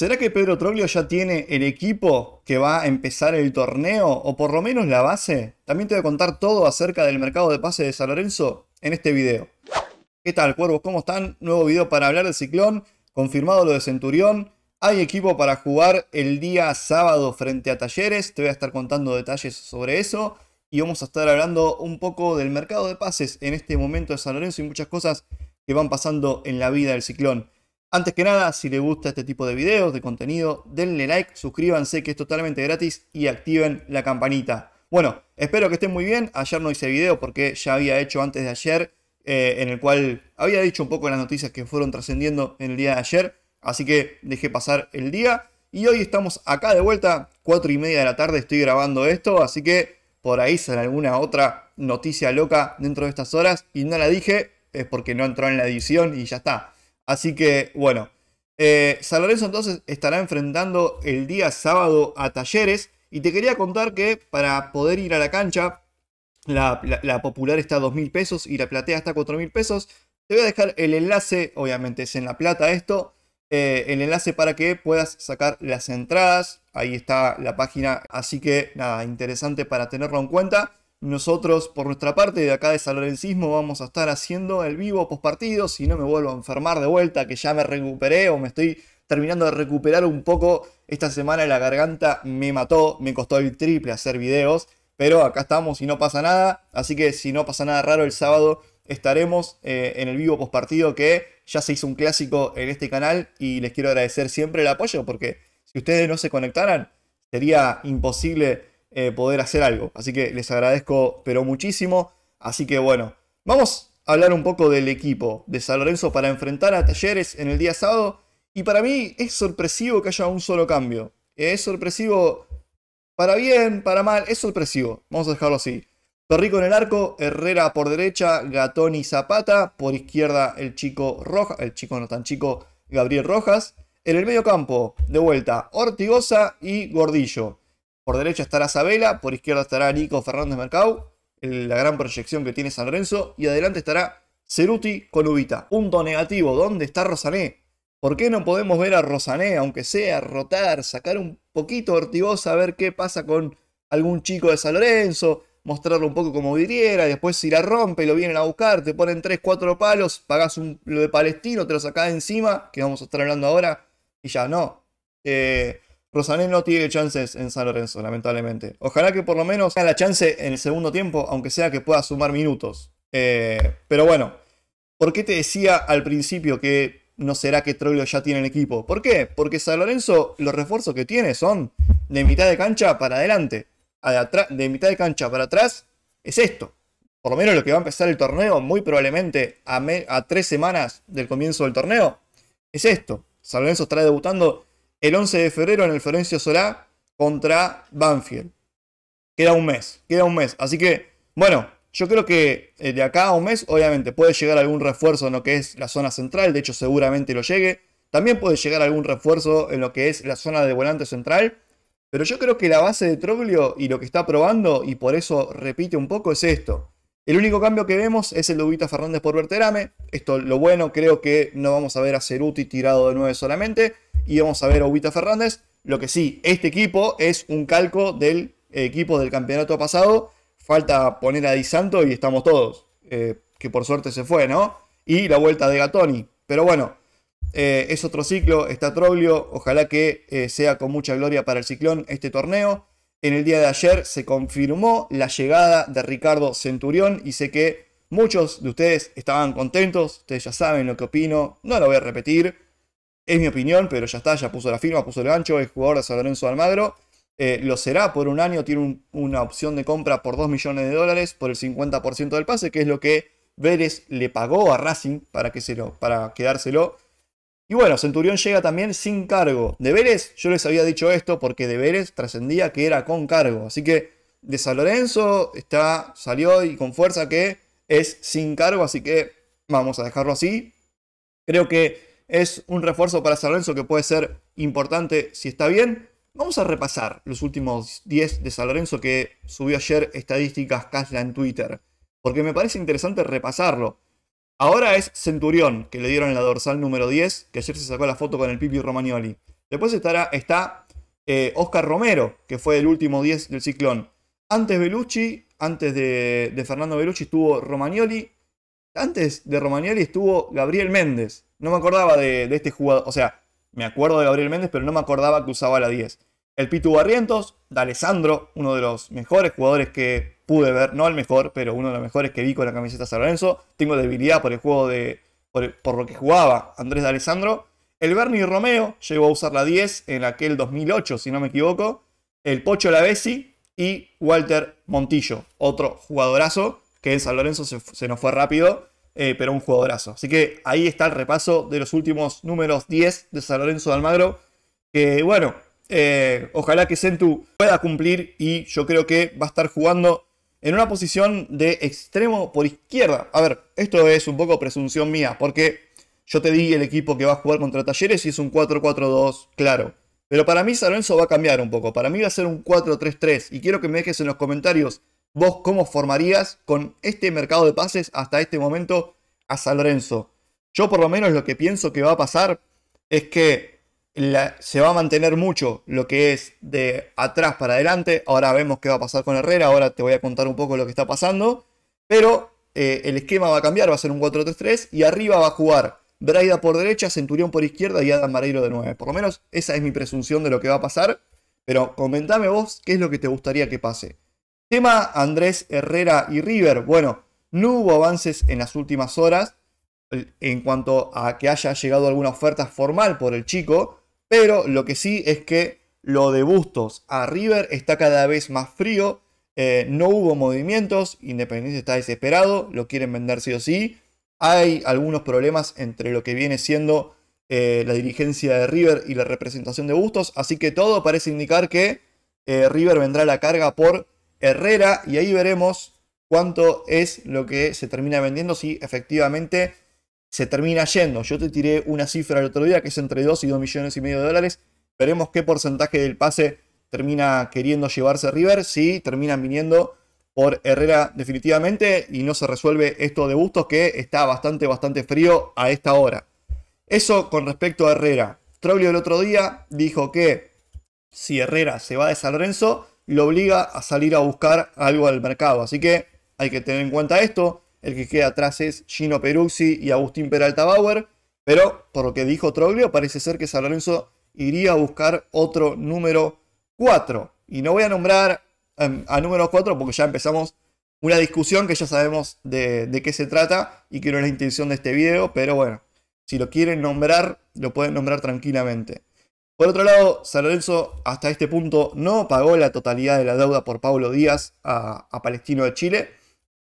¿Será que Pedro Troglio ya tiene el equipo que va a empezar el torneo o por lo menos la base? También te voy a contar todo acerca del mercado de pases de San Lorenzo en este video. ¿Qué tal, cuervos? ¿Cómo están? Nuevo video para hablar del ciclón. Confirmado lo de Centurión. Hay equipo para jugar el día sábado frente a Talleres. Te voy a estar contando detalles sobre eso. Y vamos a estar hablando un poco del mercado de pases en este momento de San Lorenzo y muchas cosas que van pasando en la vida del ciclón. Antes que nada, si le gusta este tipo de videos, de contenido, denle like, suscríbanse que es totalmente gratis y activen la campanita. Bueno, espero que estén muy bien. Ayer no hice video porque ya había hecho antes de ayer, eh, en el cual había dicho un poco las noticias que fueron trascendiendo en el día de ayer. Así que dejé pasar el día. Y hoy estamos acá de vuelta, 4 y media de la tarde estoy grabando esto. Así que por ahí sale alguna otra noticia loca dentro de estas horas. Y no la dije, es porque no entró en la edición y ya está. Así que, bueno, eh, San entonces estará enfrentando el día sábado a Talleres. Y te quería contar que para poder ir a la cancha, la, popular está a 2.000 pesos y la platea está a 4.000 pesos. Te voy a dejar el enlace, obviamente es en la plata esto, eh, el enlace para que puedas sacar las entradas. Ahí está la página, así que nada, interesante para tenerlo en cuenta. Nosotros, por nuestra parte, de acá de San Lorencismo, vamos a estar haciendo el vivo postpartido. Si no me vuelvo a enfermar de vuelta, que ya me recuperé o me estoy terminando de recuperar un poco. Esta semana la garganta me mató, me costó el triple hacer videos. Pero acá estamos y no pasa nada. Así que si no pasa nada raro el sábado, estaremos eh, en el vivo postpartido que ya se hizo un clásico en este canal. Y les quiero agradecer siempre el apoyo porque si ustedes no se conectaran, sería imposible eh, poder hacer algo. Así que les agradezco, pero muchísimo. Así que bueno, vamos a hablar un poco del equipo de San Lorenzo para enfrentar a Talleres en el día sábado. Y para mí es sorpresivo que haya un solo cambio. Es sorpresivo para bien, para mal, es sorpresivo. Vamos a dejarlo así. Torrico en el arco, Herrera por derecha, Gatón y Zapata, por izquierda el chico Rojas, el chico no tan chico, Gabriel Rojas. En el medio campo, de vuelta, Ortigosa y Gordillo. Por derecha estará Sabela, por izquierda estará Nico Fernández Mercado, la gran proyección que tiene San Lorenzo, y adelante estará Ceruti con Ubita. Punto negativo, ¿dónde está Rosané? ¿Por qué no podemos ver a Rosané, aunque sea rotar, sacar un poquito Ortigosa, a ver qué pasa con algún chico de San Lorenzo, mostrarlo un poco como vidriera, después si la rompe, y lo vienen a buscar, te ponen 3, 4 palos, pagás un, lo de Palestino, te lo sacás encima, que vamos a estar hablando ahora, y ya no. Eh, Rosanel no tiene chances en San Lorenzo, lamentablemente. Ojalá que por lo menos tenga la chance en el segundo tiempo, aunque sea que pueda sumar minutos. Eh, pero bueno, ¿por qué te decía al principio que no será que Troilo ya tiene el equipo? ¿Por qué? Porque San Lorenzo, los refuerzos que tiene son de mitad de cancha para adelante. De, de mitad de cancha para atrás es esto. Por lo menos lo que va a empezar el torneo, muy probablemente a, a tres semanas del comienzo del torneo, es esto. San Lorenzo estará debutando el 11 de febrero en el Florencio Solá contra Banfield. Queda un mes, queda un mes. Así que, bueno, yo creo que eh, de acá a un mes, obviamente, puede llegar algún refuerzo en lo que es la zona central, de hecho seguramente lo llegue. También puede llegar algún refuerzo en lo que es la zona de volante central. Pero yo creo que la base de Troglio y lo que está probando, y por eso repite un poco, es esto. El único cambio que vemos es el de Ubita Fernández por Verterame. Esto, lo bueno, creo que no vamos a ver a Ceruti tirado de nueve solamente. Y vamos a ver a Ubita Fernández. Lo que sí, este equipo es un calco del equipo del campeonato pasado. Falta poner a Di Santo y estamos todos. Eh, que por suerte se fue, ¿no? Y la vuelta de Gatoni. Pero bueno, eh, es otro ciclo, está Troglio. Ojalá que eh, sea con mucha gloria para el ciclón este torneo. En el día de ayer se confirmó la llegada de Ricardo Centurión y sé que muchos de ustedes estaban contentos. Ustedes ya saben lo que opino, no lo voy a repetir. Es mi opinión, pero ya está, ya puso la firma, puso el gancho, es jugador de San Lorenzo Almagro. Eh, lo será por un año, tiene una opción de compra por 2 millones de dólares por el 50% del pase, que es lo que Vélez le pagó a Racing para, que se lo, para quedárselo. Y bueno, Centurión llega también sin cargo. De Vélez, yo les había dicho esto porque de Vélez trascendía que era con cargo. Así que de San Lorenzo está, salió y con fuerza que es sin cargo, así que vamos a dejarlo así. Creo que es un refuerzo para San Lorenzo que puede ser importante si está bien. Vamos a repasar los últimos 10 de San Lorenzo que subió ayer estadísticas Casla en Twitter, porque me parece interesante repasarlo. Ahora es Centurión, que le dieron la dorsal número 10, que ayer se sacó la foto con el Pipi Romagnoli. Después estará, está eh, Oscar Romero, que fue el último 10 del ciclón. Antes Belucci, antes de, de Fernando Belucci estuvo Romagnoli, antes de Romagnoli estuvo Gabriel Méndez. No me acordaba de, este jugador. O sea, me acuerdo de Gabriel Méndez, pero no me acordaba que usaba la 10. El Pitu Barrientos, D'Alessandro uno de los mejores jugadores que pude ver. No el mejor, pero uno de los mejores que vi con la camiseta San Tengo debilidad por el juego de. por, lo que jugaba Andrés D'Alessandro El Bernie Romeo llegó a usar la 10 en aquel 2008, si no me equivoco. El Pocho Lavesi y Walter Montillo, otro jugadorazo que en San Lorenzo se, nos fue rápido, eh, pero un jugadorazo. Así que ahí está el repaso de los últimos números 10 de San Lorenzo de Almagro. Que bueno, eh, ojalá que Centu pueda cumplir y yo creo que va a estar jugando en una posición de extremo por izquierda. A ver, esto es un poco presunción mía, porque yo te di el equipo que va a jugar contra Talleres y es un 4-4-2, claro. Pero para mí San Lorenzo va a cambiar un poco. Para mí va a ser un 4-3-3. Y quiero que me dejes en los comentarios vos cómo formarías con este mercado de pases hasta este momento a San Lorenzo. Yo por lo menos lo que pienso que va a pasar es que se va a mantener mucho lo que es de atrás para adelante. Ahora vemos qué va a pasar con Herrera, ahora te voy a contar un poco lo que está pasando. Pero eh, el esquema va a cambiar, va a ser un 4-3-3 y arriba va a jugar Braida por derecha, Centurión por izquierda y Adam Mareiro de 9. Por lo menos esa es mi presunción de lo que va a pasar. Pero comentame vos qué es lo que te gustaría que pase. Tema Andrés Herrera y River. Bueno, no hubo avances en las últimas horas eh, en cuanto a que haya llegado alguna oferta formal por el chico, pero lo que sí es que lo de Bustos a River está cada vez más frío, eh, no hubo movimientos, Independiente está desesperado, lo quieren vender sí o sí, hay algunos problemas entre lo que viene siendo eh, la dirigencia de River y la representación de Bustos, así que todo parece indicar que River vendrá a la carga por Herrera y ahí veremos cuánto es lo que se termina vendiendo si efectivamente se termina yendo. Yo te tiré una cifra el otro día que es entre 2 y 2 millones y medio de dólares. Veremos qué porcentaje del pase termina queriendo llevarse River, si termina terminan viniendo por Herrera definitivamente y no se resuelve esto de gustos que está bastante, bastante frío a esta hora. Eso con respecto a Herrera. Troglio el otro día dijo que si Herrera se va de San Lorenzo, lo obliga a salir a buscar algo al mercado. Así que hay que tener en cuenta esto. El que queda atrás es Gino Peruzzi y Agustín Peralta Bauer. Pero por lo que dijo Troglio, parece ser que San Lorenzo iría a buscar otro número 4. Y no voy a nombrar em, a número 4 porque ya empezamos una discusión que ya sabemos de, de, qué se trata y que no es la intención de este video. Pero bueno, si lo quieren nombrar, lo pueden nombrar tranquilamente. Por otro lado, San Lorenzo hasta este punto no pagó la totalidad de la deuda por Pablo Díaz a, Palestino de Chile.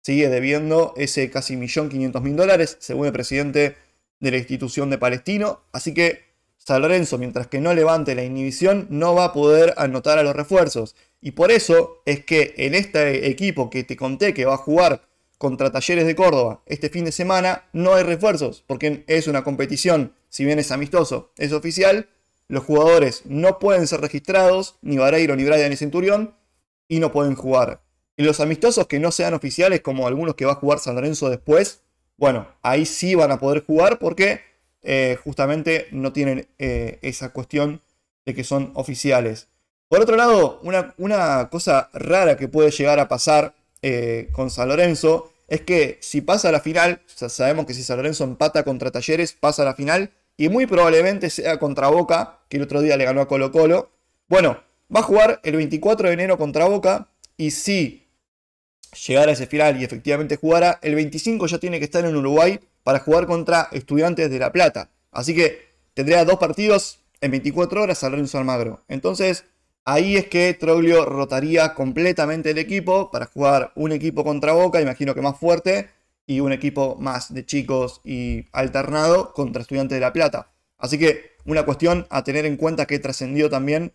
Sigue debiendo ese casi millón quinientos mil dólares, según el presidente de la institución de Palestino. Así que San Lorenzo, mientras que no levante la inhibición, no va a poder anotar a los refuerzos. Y por eso es que en este equipo que te conté que va a jugar contra Talleres de Córdoba este fin de semana, no hay refuerzos, porque es una competición, si bien es amistoso, es oficial, los jugadores no pueden ser registrados, ni Vareiro, ni Bryan, ni Centurión, y no pueden jugar. Y los amistosos que no sean oficiales, como algunos que va a jugar San Lorenzo después, bueno, ahí sí van a poder jugar porque eh, justamente no tienen eh, esa cuestión de que son oficiales. Por otro lado, una, cosa rara que puede llegar a pasar eh, con San Lorenzo es que si pasa a la final, sabemos que si San Lorenzo empata contra Talleres, pasa a la final, y muy probablemente sea contra Boca, que el otro día le ganó a Colo Colo. Bueno, va a jugar el 24 de enero contra Boca y si llegara a ese final y efectivamente jugara, el 25 ya tiene que estar en Uruguay para jugar contra Estudiantes de La Plata. Así que tendría dos partidos en 24 horas al Renzo Almagro. Entonces, ahí es que Troglio rotaría completamente el equipo para jugar un equipo contra Boca, imagino que más fuerte, y un equipo más de chicos y alternado contra Estudiante de La Plata. Así que una cuestión a tener en cuenta que trascendió también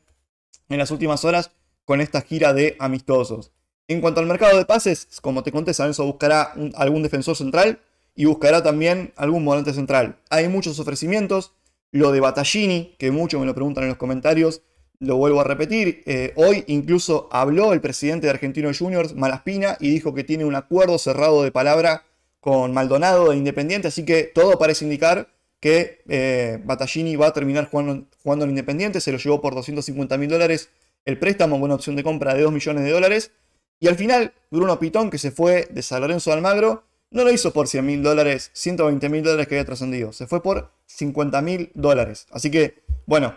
en las últimas horas con esta gira de amistosos. En cuanto al mercado de pases, como te conté, eso buscará algún defensor central y buscará también algún volante central. Hay muchos ofrecimientos. Lo de Battaglini, que muchos me lo preguntan en los comentarios, lo vuelvo a repetir. Eh, hoy incluso habló el presidente de Argentino Juniors, Malaspina, y dijo que tiene un acuerdo cerrado de palabra con Maldonado de Independiente, así que todo parece indicar que eh, Battaglini va a terminar jugando, en Independiente, se lo llevó por 250 mil dólares el préstamo, buena opción de compra de 2 millones de dólares, y al final Bruno Pitón, que se fue de San Lorenzo de Almagro, no lo hizo por 100 mil dólares, 120 mil dólares que había trascendido, se fue por 50 mil dólares, así que bueno,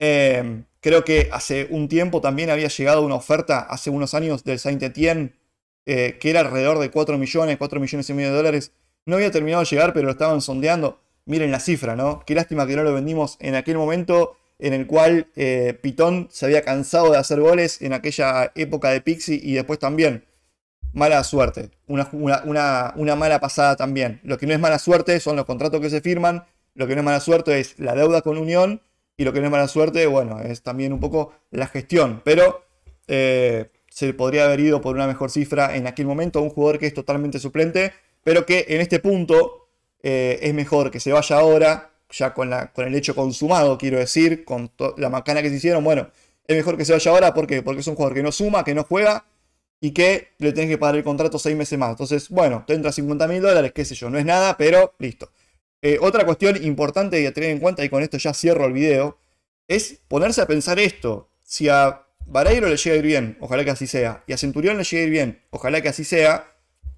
eh, creo que hace un tiempo también había llegado una oferta, hace unos años, del Saint Etienne eh, que era alrededor de 4 millones, 4 millones y medio de dólares. No había terminado de llegar, pero lo estaban sondeando. Miren la cifra, ¿no? Qué lástima que no lo vendimos en aquel momento en el cual eh, Pitón se había cansado de hacer goles en aquella época de Pixie y después también. Mala suerte, una, una, una, mala pasada también. Lo que no es mala suerte son los contratos que se firman, lo que no es mala suerte es la deuda con Unión y lo que no es mala suerte, bueno, es también un poco la gestión. Pero eh, se podría haber ido por una mejor cifra en aquel momento, un jugador que es totalmente suplente, pero que en este punto eh, es mejor que se vaya ahora, ya con, la, con el hecho consumado, quiero decir, con la macana que se hicieron, bueno, es mejor que se vaya ahora, ¿por qué? Porque es un jugador que no suma, que no juega y que le tenés que pagar el contrato seis meses más. Entonces, bueno, te entra 50 mil dólares, qué sé yo, no es nada, pero listo. Eh, otra cuestión importante a tener en cuenta, y con esto ya cierro el video, es ponerse a pensar esto. Si a Vareiro le llega a ir bien, ojalá que así sea. Y a Centurión le llega a ir bien, ojalá que así sea.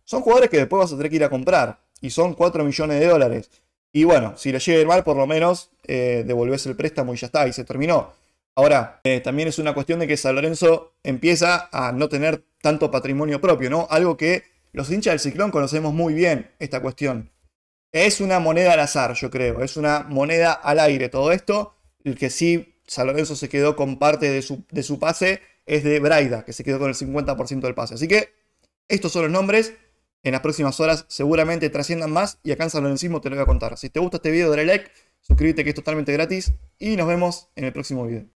Son jugadores que después vas a tener que ir a comprar. Y son 4 millones de dólares. Y bueno, si le llega a ir mal, por lo menos eh, devolvés el préstamo y ya está, y se terminó. Ahora, eh, también es una cuestión de que San Lorenzo empieza a no tener tanto patrimonio propio, ¿no? Algo que los hinchas del ciclón conocemos muy bien, esta cuestión. Es una moneda al azar, yo creo. Es una moneda al aire todo esto. El que sí San se quedó con parte de su, pase, es de Braida, que se quedó con el 50% del pase. Así que estos son los nombres. En las próximas horas seguramente trasciendan más y acá en San te lo voy a contar. Si te gusta este video, dale like, suscríbete que es totalmente gratis y nos vemos en el próximo video.